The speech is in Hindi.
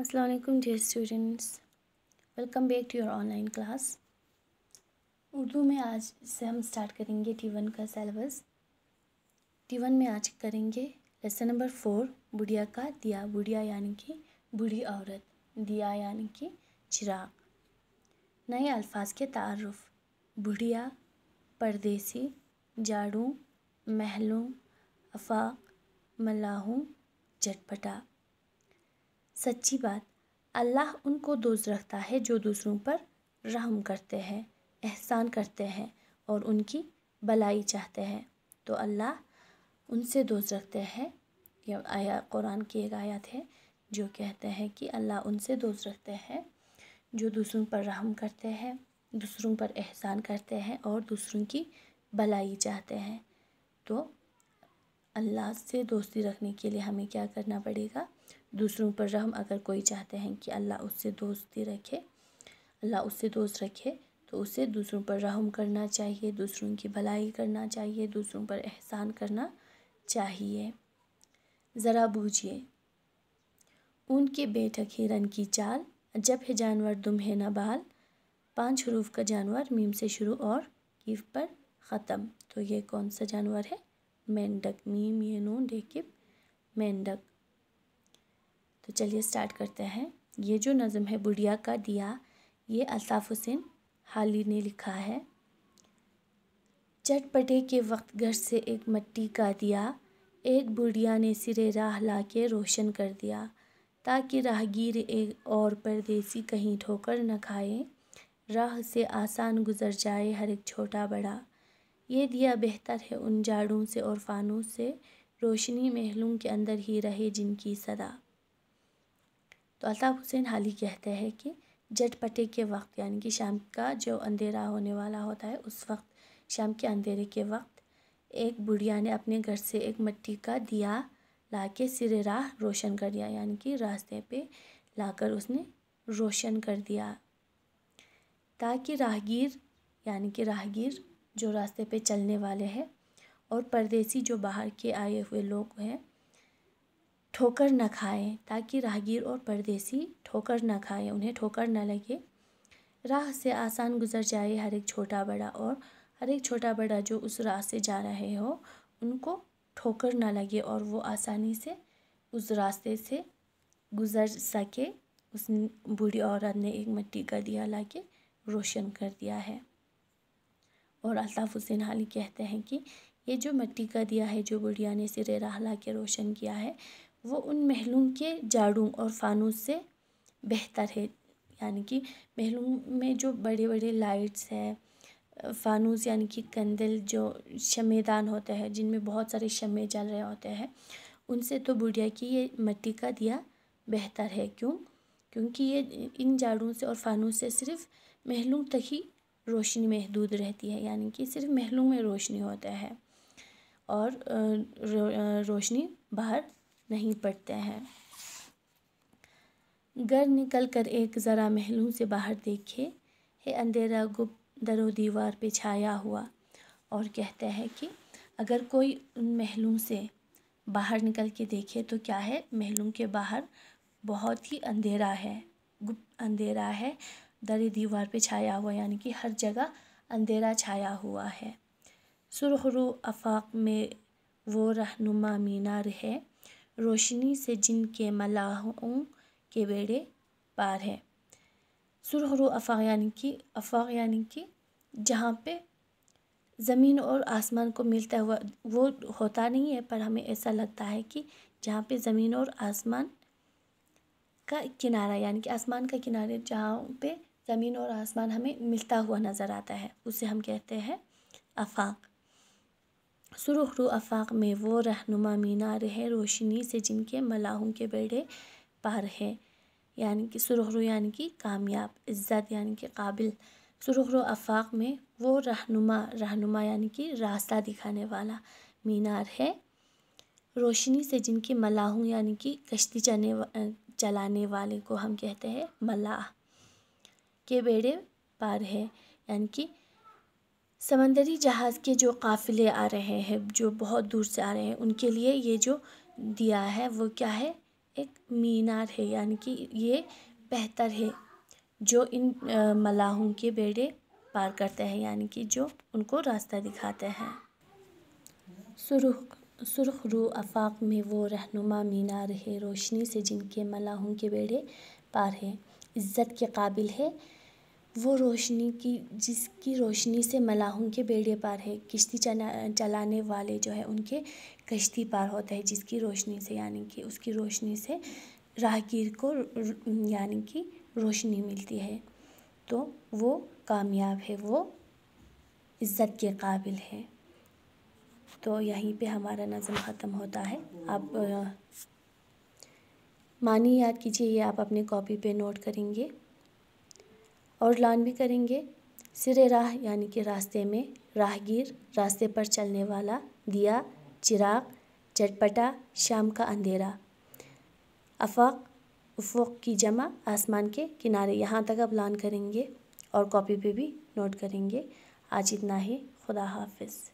Aslam dear students welcome back to your online class Urdu में आज से हम स्टार्ट करेंगे टी वन का सेलेबस टी वन में आज करेंगे लेसन नंबर फोर बुढ़िया का दिया बुढ़िया यानी कि बूढ़ी औरत दिया यानी कि चिराग नए अल्फाज के तारफ़ बुढ़िया परदेसी जाड़ू महलों अफाक मलाहों झटपटा सच्ची बात अल्लाह उनको दोस्त रखता है जो दूसरों पर रहम करते हैं एहसान करते हैं और उनकी भलाई चाहते हैं तो अल्लाह उनसे दोस्त रखते हैं यह आया कुरान की एक आयत है जो कहते हैं कि अल्लाह उनसे दोस्त रखते हैं जो दूसरों पर रहम करते हैं दूसरों पर एहसान करते हैं और दूसरों की भलाई चाहते हैं तो अल्लाह से दोस्ती रखने के लिए हमें क्या करना पड़ेगा दूसरों पर रहम अगर कोई चाहते हैं कि अल्लाह उससे दोस्ती रखे अल्लाह उससे दोस्त रखे तो उसे दूसरों पर रहम करना चाहिए दूसरों की भलाई करना चाहिए दूसरों पर एहसान करना चाहिए ज़रा बूझिए ऊन के बैठक हिरन की चाल जब है जानवर दुम है ना बाल पांच हरूफ का जानवर मीम से शुरू और कीफ पर ख़त्म तो ये कौन सा जानवर है मेंढक मीम ये नून डेकिब मेंढक तो चलिए स्टार्ट करते हैं ये जो नज़म है बुढ़िया का दिया ये अल्ताफ़ हुसैन हाली ने लिखा है चटपटे के वक्त घर से एक मट्टी का दिया एक बुढ़िया ने सिरे राह ला के रोशन कर दिया ताकि राहगीर एक और परदेसी कहीं ठोकर न खाए राह से आसान गुजर जाए हर एक छोटा बड़ा ये दिया बेहतर है उन जाड़ों से और फानों से रोशनी महलों के अंदर ही रहे जिनकी सदा तो अल्ताफ़ हुसैन हाली कहते हैं कि जटपटे के वक्त यानी कि शाम का जो अंधेरा होने वाला होता है उस वक्त शाम के अंधेरे के वक्त एक बुढ़िया ने अपने घर से एक मिट्टी का दिया ला के सिरे राह रोशन कर दिया यानी कि रास्ते पे लाकर उसने रोशन कर दिया ताकि राहगीर यानी कि राहगीर जो रास्ते पे चलने वाले हैं और परदेसी जो बाहर के आए हुए लोग हैं ठोकर न खाएं ताकि राहगीर और परदेसी ठोकर न खाएं उन्हें ठोकर न लगे राह से आसान गुजर जाए हर एक छोटा बड़ा और हर एक छोटा बड़ा जो उस राह से जा रहे हो उनको ठोकर ना लगे और वो आसानी से उस रास्ते से गुज़र सके उस बूढ़ी औरत ने एक मिट्टी का दिया ला के रोशन कर दिया है और अल्ताफ़ हुसैन हाली कहते हैं कि ये जो मिट्टी का दिया है जो बुढ़िया ने सिरे राह ला के रोशन किया है वो उन महलों के जाड़ों और फ़ानूस से बेहतर है यानी कि महलों में जो बड़े बड़े लाइट्स हैं फ़ानूस यानी कि कंदल जो शमेदान होते हैं जिनमें बहुत सारे शमे जल रहे होते हैं उनसे तो बुढ़िया की ये मिट्टी का दिया बेहतर है क्यों क्योंकि ये इन जाड़ों से और फ़ानूस से सिर्फ महलों तक ही रोशनी महदूद रहती है यानी कि सिर्फ महलों में रोशनी होता है और रोशनी बाहर नहीं पड़ते हैं घर निकल कर एक ज़रा महलों से बाहर देखे है अंधेरा गुप्त दरो दीवार पे छाया हुआ और कहता है कि अगर कोई उन महलों से बाहर निकल के देखे तो क्या है महलों के बाहर बहुत ही अंधेरा है गुप्त अंधेरा है दरे दीवार पे छाया हुआ यानी कि हर जगह अंधेरा छाया हुआ है सुरहरु अफाक में वो रहनुमा मीनार है रोशनी से जिनके मलाहों के बेड़े पार हैं सुरहरु अफाक यानी कि अफाक यानी कि जहाँ पे ज़मीन और आसमान को मिलता हुआ वो होता नहीं है पर हमें ऐसा लगता है कि जहाँ पे ज़मीन और आसमान का किनारा यानी कि आसमान का किनारे जहाँ पे ज़मीन और आसमान हमें मिलता हुआ नज़र आता है उसे हम कहते हैं अफाक सुरख रू आफाक में वो रहनुमा मीनार है रोशनी से जिनके मलाहों के बेड़े पार हैं यानी कि सुरखरू यानि कि कामयाब इज़्ज़त यानि कि काबिल सुरखरू आफाक में वो रहनुमा रहनुमा यानि कि रास्ता दिखाने वाला मीनार है रोशनी से जिनकी मलाहों यानि कि कश्ती चलने चलाने वाले को हम कहते हैं मलाह के बेड़े पार है यानि कि समंदरी जहाज़ के जो काफ़िले आ रहे हैं जो बहुत दूर से आ रहे हैं उनके लिए ये जो दिया है वो क्या है एक मीनार है यानी कि ये बेहतर है जो इन मलाहों के बेड़े पार करते हैं यानी कि जो उनको रास्ता दिखाते हैं सुरख सुरख रू आफाक में वो रहनुमा मीनार है रोशनी से जिनके मलाहों के बेड़े पार है इज़्ज़त के काबिल है वो रोशनी की जिसकी रोशनी से मलाहों के बेड़े पार है किश्ती चला चलाने वाले जो है उनके कश्ती पार होता है जिसकी रोशनी से यानी कि उसकी रोशनी से राहगीर को यानी कि रोशनी मिलती है तो वो कामयाब है वो इज़्ज़त के काबिल है तो यहीं पे हमारा नज़म ख़त्म होता है आप मानी याद कीजिए ये आप अपने कॉपी पे नोट करेंगे और लान भी करेंगे सिर राह यानी कि रास्ते में राहगीर रास्ते पर चलने वाला दिया चिराग चटपटा शाम का अंधेरा अफाक उफोक की जमा आसमान के किनारे यहाँ तक अब लान करेंगे और कॉपी पे भी नोट करेंगे आज इतना ही खुदा हाफिज़